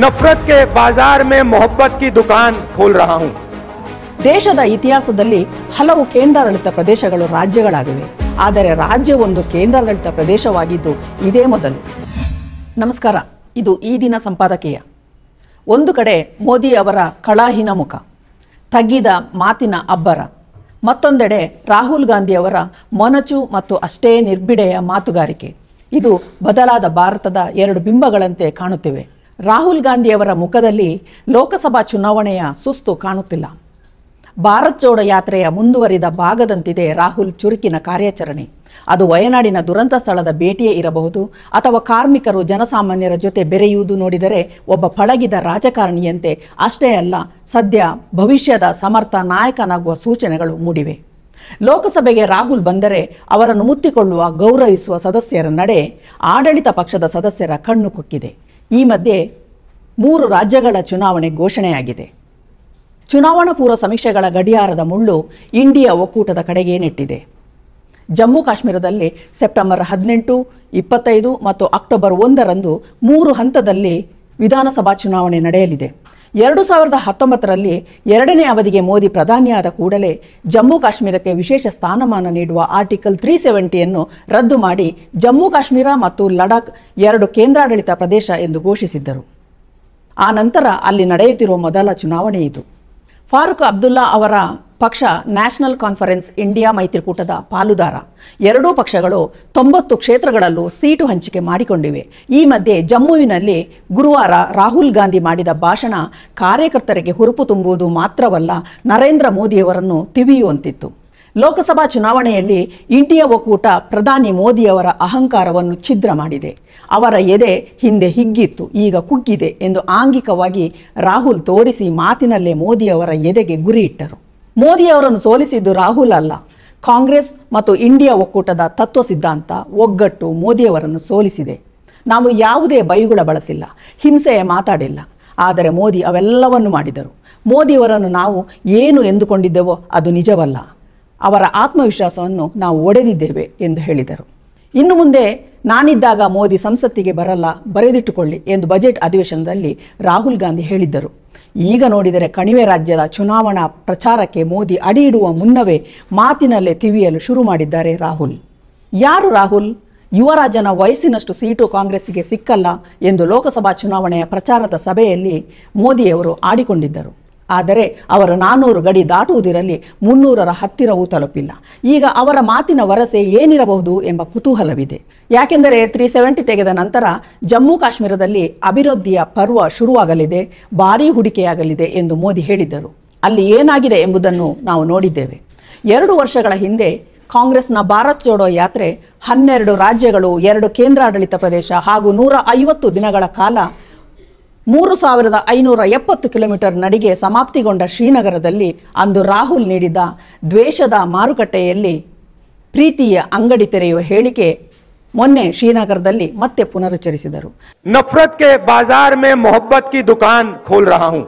ನಫರತ್ K ಬಾಜಾರ್ May ಮೊಹಬ್ಬತ್ ಕಿ ದುಕಾನ್ ಖೋಲ್ ರಹಾ ಹೂ ದೇಶದ ಇತಿಹಾಸದಲ್ಲಿ ಹಲವು ಕೇಂದ್ರಾಡಳಿತ ಪ್ರದೇಶಗಳು ರಾಜ್ಯಗಳಾಗಿವೆ ಆದರೆ ರಾಜ್ಯ ಒಂದು ಕೇಂದ್ರಾಡಳಿತ ಪ್ರದೇಶವಾಗಿದ್ದು ಇದೇ ಮೊದಲು ನಮಸ್ಕಾರ ಇದು ಈ ದಿನ ಸಂಪಾದಕೀಯ ಒಂದು ಕಡೆ ಮೋದಿ ಅವರ ಕಳಾಹೀನ ಮುಖ ತಗ್ಗಿದ ಮಾತಿನ ಅಬ್ಬರ ಮತ್ತೊಂದೆಡೆ ರಾಹುಲ್ ಗಾಂಧಿ ಅವರ ಮೊನಚು ಮತ್ತು ಅಷ್ಟೇ ನಿರ್ಬಿಡೆಯ ಮಾತುಗಾರಿಕೆ ಇದು ಬದಲಾದ ಭಾರತದ ಎರಡು ಬಿಂಬಗಳಂತೆ ಕಾಣುತ್ತಿವೆ ರಾಹುಲ್ ಗಾಂಧಿಯವರ ಮುಖದಲ್ಲಿ ಲೋಕಸಭಾ ಚುನಾವಣೆಯ ಸುಸ್ತು ಕಾಣುತ್ತಿಲ್ಲ ಭಾರತ್ ಜೋಡೋ ಯಾತ್ರೆಯ ಮುಂದುವರಿದ ಭಾಗದಂತಿದೆ ರಾಹುಲ್ ಚುರುಕಿನ ಕಾರ್ಯಾಚರಣೆ ಅದು ವಯನಾಡಿನ ದುರಂತ ಸ್ಥಳದ ಭೇಟಿಯೇ ಇರಬಹುದು ಅಥವಾ ಕಾರ್ಮಿಕರು ಜನಸಾಮಾನ್ಯರ ಜೊತೆ ಬೆರೆಯುವುದು ನೋಡಿದರೆ ಒಬ್ಬ ಪಳಗಿದ ರಾಜಕಾರಣಿಯಂತೆ ಅಷ್ಟೇ ಅಲ್ಲ ಸದ್ಯ ಭವಿಷ್ಯದ ಸಮರ್ಥ ನಾಯಕನಾಗುವ ಸೂಚನೆಗಳು ಮೂಡಿವೆ ಲೋಕಸಭೆಗೆ ರಾಹುಲ್ ಬಂದರೆ ಅವರನ್ನು ಮುತ್ತಿಕೊಳ್ಳುವ ಗೌರವಿಸುವ ಸದಸ್ಯರ ನಡೆ ಆಡಳಿತ ಪಕ್ಷದ ಸದಸ್ಯರ ಕಣ್ಣು ಕುಕ್ಕಿದೆ ಈ ಮಧ್ಯೆ ಮೂರು ರಾಜ್ಯಗಳ ಚುನಾವಣೆ ಘೋಷಣೆಯಾಗಿದೆ ಚುನಾವಣಾ ಪೂರ್ವ ಸಮೀಕ್ಷೆಗಳ ಗಡಿಯಾರದ ಮುಳ್ಳು ಇಂಡಿಯಾ ಒಕ್ಕೂಟದ ಕಡೆಗೆ ನೆಟ್ಟಿದೆ ಜಮ್ಮು ಕಾಶ್ಮೀರದಲ್ಲಿ ಸೆಪ್ಟೆಂಬರ್ ಹದಿನೆಂಟು ಇಪ್ಪತ್ತೈದು ಮತ್ತು ಅಕ್ಟೋಬರ್ ಒಂದರಂದು ಮೂರು ಹಂತದಲ್ಲಿ ವಿಧಾನಸಭಾ ಚುನಾವಣೆ ನಡೆಯಲಿದೆ ಎರಡು ಸಾವಿರದ ಹತ್ತೊಂಬತ್ತರಲ್ಲಿ ಎರಡನೇ ಅವಧಿಗೆ ಮೋದಿ ಪ್ರಧಾನಿಯಾದ ಕೂಡಲೇ ಜಮ್ಮು ಕಾಶ್ಮೀರಕ್ಕೆ ವಿಶೇಷ ಸ್ಥಾನಮಾನ ನೀಡುವ ಆರ್ಟಿಕಲ್ ತ್ರೀ ಸೆವೆಂಟಿಯನ್ನು ರದ್ದು ಮಾಡಿ ಜಮ್ಮು ಕಾಶ್ಮೀರ ಮತ್ತು ಲಡಾಖ್ ಎರಡು ಕೇಂದ್ರಾಡಳಿತ ಪ್ರದೇಶ ಎಂದು ಘೋಷಿಸಿದ್ದರು ಆ ನಂತರ ಅಲ್ಲಿ ನಡೆಯುತ್ತಿರುವ ಮೊದಲ ಚುನಾವಣೆ ಇದು ಫಾರೂಕ್ ಅಬ್ದುಲ್ಲಾ ಅವರ ಪಕ್ಷ ನ್ಯಾಷನಲ್ ಕಾನ್ಫರೆನ್ಸ್ ಇಂಡಿಯಾ ಮೈತ್ರಿಕೂಟದ ಪಾಲುದಾರ ಎರಡೂ ಪಕ್ಷಗಳು ತೊಂಬತ್ತು ಕ್ಷೇತ್ರಗಳಲ್ಲೂ ಸೀಟು ಹಂಚಿಕೆ ಮಾಡಿಕೊಂಡಿವೆ ಈ ಮಧ್ಯೆ ಜಮ್ಮುವಿನಲ್ಲಿ ಗುರುವಾರ ರಾಹುಲ್ ಗಾಂಧಿ ಮಾಡಿದ ಭಾಷಣ ಕಾರ್ಯಕರ್ತರಿಗೆ ಹುರುಪು ತುಂಬುವುದು ಮಾತ್ರವಲ್ಲ ನರೇಂದ್ರ ಮೋದಿಯವರನ್ನು ತಿವಿಯುವಂತಿತ್ತು ಲೋಕಸಭಾ ಚುನಾವಣೆಯಲ್ಲಿ ಇಂಡಿಯಾ ಒಕ್ಕೂಟ ಪ್ರಧಾನಿ ಮೋದಿಯವರ ಅಹಂಕಾರವನ್ನು ಛಿದ್ರ ಮಾಡಿದೆ ಅವರ ಎದೆ ಹಿಂದೆ ಹಿಗ್ಗಿತ್ತು ಈಗ ಕುಗ್ಗಿದೆ ಎಂದು ಆಂಗಿಕವಾಗಿ ರಾಹುಲ್ ತೋರಿಸಿ ಮಾತಿನಲ್ಲೇ ಮೋದಿಯವರ ಎದೆಗೆ ಗುರಿಯಿಟ್ಟರು ಮೋದಿ ಅವರನ್ನು ಸೋಲಿಸಿದ್ದು ರಾಹುಲ್ ಅಲ್ಲ ಕಾಂಗ್ರೆಸ್ ಮತ್ತು ಇಂಡಿಯಾ ಒಕ್ಕೂಟದ ತತ್ವ ಸಿದ್ಧಾಂತ ಒಗ್ಗಟ್ಟು ಮೋದಿಯವರನ್ನು ಸೋಲಿಸಿದೆ ನಾವು ಯಾವುದೇ ಬೈಗುಳ ಬಳಸಿಲ್ಲ ಹಿಂಸೆಯ ಮಾತಾಡಿಲ್ಲ ಆದರೆ ಮೋದಿ ಅವೆಲ್ಲವನ್ನು ಮಾಡಿದರು ಮೋದಿಯವರನ್ನು ನಾವು ಏನು ಎಂದುಕೊಂಡಿದ್ದೆವೋ ಅದು ನಿಜವಲ್ಲ ಅವರ ಆತ್ಮವಿಶ್ವಾಸವನ್ನು ನಾವು ಒಡೆದಿದ್ದೇವೆ ಎಂದು ಹೇಳಿದರು ಇನ್ನು ಮುಂದೆ ನಾನಿದ್ದಾಗ ಮೋದಿ ಸಂಸತ್ತಿಗೆ ಬರಲ್ಲ ಬರೆದಿಟ್ಟುಕೊಳ್ಳಿ ಎಂದು ಬಜೆಟ್ ಅಧಿವೇಶನದಲ್ಲಿ ರಾಹುಲ್ ಗಾಂಧಿ ಹೇಳಿದ್ದರು ಈಗ ನೋಡಿದರೆ ಕಣಿವೆ ರಾಜ್ಯದ ಚುನಾವಣಾ ಪ್ರಚಾರಕ್ಕೆ ಮೋದಿ ಅಡಿ ಇಡುವ ಮುನ್ನವೇ ಮಾತಿನಲ್ಲೇ ತಿವಿಯಲು ಶುರು ಮಾಡಿದ್ದಾರೆ ರಾಹುಲ್ ಯಾರು ರಾಹುಲ್ ಯುವರಾಜನ ವಯಸ್ಸಿನಷ್ಟು ಸೀಟು ಕಾಂಗ್ರೆಸ್ಸಿಗೆ ಸಿಕ್ಕಲ್ಲ ಎಂದು ಲೋಕಸಭಾ ಚುನಾವಣೆಯ ಪ್ರಚಾರದ ಸಭೆಯಲ್ಲಿ ಮೋದಿಯವರು ಆಡಿಕೊಂಡಿದ್ದರು ಆದರೆ ಅವರ ನಾನ್ನೂರು ಗಡಿ ದಾಟುವುದಿರಲ್ಲಿ ಮುನ್ನೂರರ ಹತ್ತಿರವೂ ತಲುಪಿಲ್ಲ ಈಗ ಅವರ ಮಾತಿನ ವರಸೆ ಏನಿರಬಹುದು ಎಂಬ ಕುತೂಹಲವಿದೆ ಯಾಕೆಂದರೆ ತ್ರೀ ಸೆವೆಂಟಿ ತೆಗೆದ ನಂತರ ಜಮ್ಮು ಕಾಶ್ಮೀರದಲ್ಲಿ ಅಭಿವೃದ್ಧಿಯ ಪರ್ವ ಶುರುವಾಗಲಿದೆ ಭಾರೀ ಹೂಡಿಕೆಯಾಗಲಿದೆ ಎಂದು ಮೋದಿ ಹೇಳಿದ್ದರು ಅಲ್ಲಿ ಏನಾಗಿದೆ ಎಂಬುದನ್ನು ನಾವು ನೋಡಿದ್ದೇವೆ ಎರಡು ವರ್ಷಗಳ ಹಿಂದೆ ಕಾಂಗ್ರೆಸ್ನ ಭಾರತ್ ಜೋಡೋ ಯಾತ್ರೆ ಹನ್ನೆರಡು ರಾಜ್ಯಗಳು ಎರಡು ಕೇಂದ್ರಾಡಳಿತ ಪ್ರದೇಶ ಹಾಗೂ ನೂರ ಐವತ್ತು ದಿನಗಳ ಕಾಲ ಮೂರು ಸಾವಿರದ ಐನೂರ ಎಪ್ಪತ್ತು ಕಿಲೋಮೀಟರ್ ನಡಿಗೆ ಸಮಾಪ್ತಿಗೊಂಡ ಶ್ರೀನಗರದಲ್ಲಿ ಅಂದು ರಾಹುಲ್ ನೀಡಿದ ದ್ವೇಷದ ಮಾರುಕಟ್ಟೆಯಲ್ಲಿ ಪ್ರೀತಿಯ ಅಂಗಡಿ ತೆರೆಯುವ ಹೇಳಿಕೆ ಮೊನ್ನೆ ಶ್ರೀನಗರದಲ್ಲಿ ಮತ್ತೆ ಪುನರುಚ್ಚರಿಸಿದರು ನಫರತ್ ಕೆ ಬಾಜಾರ್ ಮೇ ಮೊಹಬ್ಬತ್ ಕಿ ದುಕಾನ್ ಖೋಲ್ ರಹಾ ಹೂ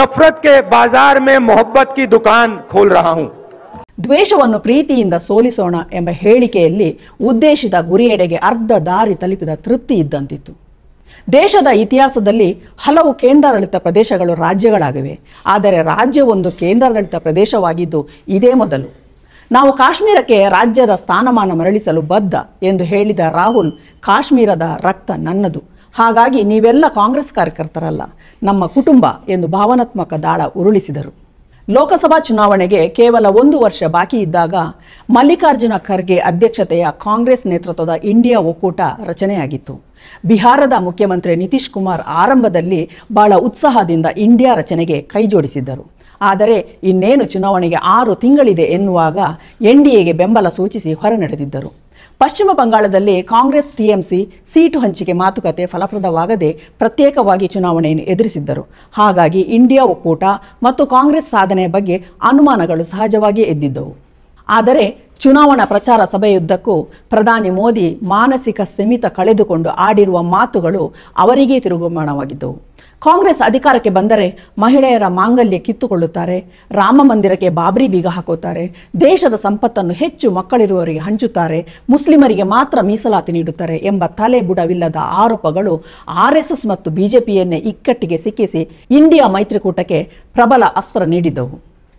ನಫರತ್ ಕೆ ಬಾಜಾರ್ ಮೇ ಮೊಹಬ್ಬತ್ ಕಿ ದುಕಾನ್ ಖೋಲ್ ರಹಾ ಹೂ ದ್ವೇಷವನ್ನು ಪ್ರೀತಿಯಿಂದ ಸೋಲಿಸೋಣ ಎಂಬ ಹೇಳಿಕೆಯಲ್ಲಿ ಉದ್ದೇಶಿತ ಗುರಿಯೆಡೆಗೆ ಅರ್ಧ ದಾರಿ ತಲುಪಿದ ತೃಪ್ತಿ ಇದ್ದಂತಿತ್ತು ದೇಶದ ಇತಿಹಾಸದಲ್ಲಿ ಹಲವು ಕೇಂದ್ರಾಡಳಿತ ಪ್ರದೇಶಗಳು ರಾಜ್ಯಗಳಾಗಿವೆ ಆದರೆ ರಾಜ್ಯ ಒಂದು ಕೇಂದ್ರಾಡಳಿತ ಪ್ರದೇಶವಾಗಿದ್ದು ಇದೇ ಮೊದಲು ನಾವು ಕಾಶ್ಮೀರಕ್ಕೆ ರಾಜ್ಯದ ಸ್ಥಾನಮಾನ ಮರಳಿಸಲು ಬದ್ಧ ಎಂದು ಹೇಳಿದ ರಾಹುಲ್ ಕಾಶ್ಮೀರದ ರಕ್ತ ನನ್ನದು ಹಾಗಾಗಿ ನೀವೆಲ್ಲ ಕಾಂಗ್ರೆಸ್ ಕಾರ್ಯಕರ್ತರಲ್ಲ ನಮ್ಮ ಕುಟುಂಬ ಎಂದು ಭಾವನಾತ್ಮಕ ದಾಳ ಉರುಳಿಸಿದರು ಲೋಕಸಭಾ ಚುನಾವಣೆಗೆ ಕೇವಲ ಒಂದು ವರ್ಷ ಬಾಕಿ ಇದ್ದಾಗ ಮಲ್ಲಿಕಾರ್ಜುನ ಖರ್ಗೆ ಅಧ್ಯಕ್ಷತೆಯ ಕಾಂಗ್ರೆಸ್ ನೇತೃತ್ವದ ಇಂಡಿಯಾ ಒಕ್ಕೂಟ ರಚನೆಯಾಗಿತ್ತು ಬಿಹಾರದ ಮುಖ್ಯಮಂತ್ರಿ ನಿತೀಶ್ ಕುಮಾರ್ ಆರಂಭದಲ್ಲಿ ಬಹಳ ಉತ್ಸಾಹದಿಂದ ಇಂಡಿಯಾ ರಚನೆಗೆ ಕೈಜೋಡಿಸಿದ್ದರು ಆದರೆ ಇನ್ನೇನು ಚುನಾವಣೆಗೆ ಆರು ತಿಂಗಳಿದೆ ಎನ್ನುವಾಗ ಎನ್ಡಿಎಗೆ ಬೆಂಬಲ ಸೂಚಿಸಿ ಹೊರನಡೆದಿದ್ದರು ಪಶ್ಚಿಮ ಬಂಗಾಳದಲ್ಲಿ ಕಾಂಗ್ರೆಸ್ ಟಿಎಂಸಿ ಸೀಟು ಹಂಚಿಕೆ ಮಾತುಕತೆ ಫಲಪ್ರದವಾಗದೆ ಪ್ರತ್ಯೇಕವಾಗಿ ಚುನಾವಣೆಯನ್ನು ಎದುರಿಸಿದ್ದರು ಹಾಗಾಗಿ ಇಂಡಿಯಾ ಒಕ್ಕೂಟ ಮತ್ತು ಕಾಂಗ್ರೆಸ್ ಸಾಧನೆಯ ಬಗ್ಗೆ ಅನುಮಾನಗಳು ಸಹಜವಾಗಿಯೇ ಎದ್ದಿದ್ದವು ಆದರೆ ಚುನಾವಣಾ ಪ್ರಚಾರ ಸಭೆಯುದ್ದಕ್ಕೂ ಪ್ರಧಾನಿ ಮೋದಿ ಮಾನಸಿಕ ಸ್ಥಿಮಿತ ಕಳೆದುಕೊಂಡು ಆಡಿರುವ ಮಾತುಗಳು ಅವರಿಗೇ ತಿರುಗುಮಾಣವಾಗಿದ್ದವು ಕಾಂಗ್ರೆಸ್ ಅಧಿಕಾರಕ್ಕೆ ಬಂದರೆ ಮಹಿಳೆಯರ ಮಾಂಗಲ್ಯ ಕಿತ್ತುಕೊಳ್ಳುತ್ತಾರೆ ರಾಮ ಮಂದಿರಕ್ಕೆ ಬಾಬ್ರಿ ಬೀಗ ಹಾಕುತ್ತಾರೆ ದೇಶದ ಸಂಪತ್ತನ್ನು ಹೆಚ್ಚು ಮಕ್ಕಳಿರುವವರಿಗೆ ಹಂಚುತ್ತಾರೆ ಮುಸ್ಲಿಮರಿಗೆ ಮಾತ್ರ ಮೀಸಲಾತಿ ನೀಡುತ್ತಾರೆ ಎಂಬ ತಲೆ ಬುಡವಿಲ್ಲದ ಆರೋಪಗಳು ಆರ್ಎಸ್ಎಸ್ ಮತ್ತು ಬಿಜೆಪಿಯನ್ನೇ ಇಕ್ಕಟ್ಟಿಗೆ ಸಿಕ್ಕಿಸಿ ಇಂಡಿಯಾ ಮೈತ್ರಿಕೂಟಕ್ಕೆ ಪ್ರಬಲ ಅಸ್ತ್ರ ನೀಡಿದ್ದವು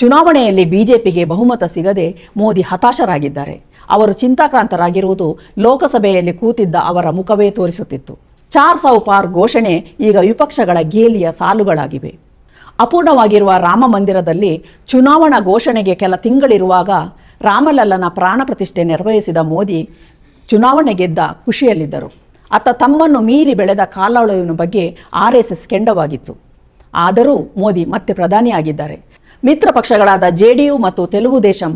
ಚುನಾವಣೆಯಲ್ಲಿ ಬಿಜೆಪಿಗೆ ಬಹುಮತ ಸಿಗದೆ ಮೋದಿ ಹತಾಶರಾಗಿದ್ದಾರೆ ಅವರು ಚಿಂತಾಕ್ರಾಂತರಾಗಿರುವುದು ಲೋಕಸಭೆಯಲ್ಲಿ ಕೂತಿದ್ದ ಅವರ ಮುಖವೇ ತೋರಿಸುತ್ತಿತ್ತು ಚಾರ್ ಸೌ ಪಾರ್ ಘೋಷಣೆ ಈಗ ವಿಪಕ್ಷಗಳ ಗೇಲಿಯ ಸಾಲುಗಳಾಗಿವೆ ಅಪೂರ್ಣವಾಗಿರುವ ರಾಮ ಮಂದಿರದಲ್ಲಿ ಚುನಾವಣಾ ಘೋಷಣೆಗೆ ಕೆಲ ತಿಂಗಳಿರುವಾಗ ರಾಮಲಲ್ಲನ ಪ್ರಾಣ ಪ್ರತಿಷ್ಠೆ ನಿರ್ವಹಿಸಿದ ಮೋದಿ ಚುನಾವಣೆ ಗೆದ್ದ ಖುಷಿಯಲ್ಲಿದ್ದರು ಅತ್ತ ತಮ್ಮನ್ನು ಮೀರಿ ಬೆಳೆದ ಕಾಲಾಳುವಿನ ಬಗ್ಗೆ ಆರ್ ಎಸ್ ಎಸ್ ಕೆಂಡವಾಗಿತ್ತು ಆದರೂ ಮೋದಿ ಮತ್ತೆ ಪ್ರಧಾನಿಯಾಗಿದ್ದಾರೆ ಮಿತ್ರ ಪಕ್ಷಗಳಾದ ಯು ಮತ್ತು ತೆಲುಗುದೇಶಂ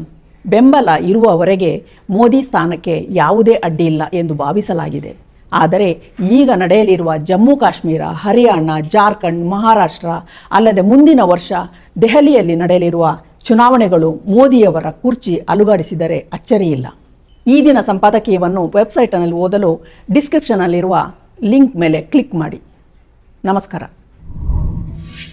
ಬೆಂಬಲ ಇರುವವರೆಗೆ ಮೋದಿ ಸ್ಥಾನಕ್ಕೆ ಯಾವುದೇ ಅಡ್ಡಿ ಇಲ್ಲ ಎಂದು ಭಾವಿಸಲಾಗಿದೆ ಆದರೆ ಈಗ ನಡೆಯಲಿರುವ ಜಮ್ಮು ಕಾಶ್ಮೀರ ಹರಿಯಾಣ ಜಾರ್ಖಂಡ್ ಮಹಾರಾಷ್ಟ್ರ ಅಲ್ಲದೆ ಮುಂದಿನ ವರ್ಷ ದೆಹಲಿಯಲ್ಲಿ ನಡೆಯಲಿರುವ ಚುನಾವಣೆಗಳು ಮೋದಿಯವರ ಕುರ್ಚಿ ಅಲುಗಾಡಿಸಿದರೆ ಅಚ್ಚರಿಯಿಲ್ಲ ಈ ದಿನ ಸಂಪಾದಕೀಯವನ್ನು ವೆಬ್ಸೈಟ್ನಲ್ಲಿ ಓದಲು ಡಿಸ್ಕ್ರಿಪ್ಷನ್ನಲ್ಲಿರುವ ಲಿಂಕ್ ಮೇಲೆ ಕ್ಲಿಕ್ ಮಾಡಿ ನಮಸ್ಕಾರ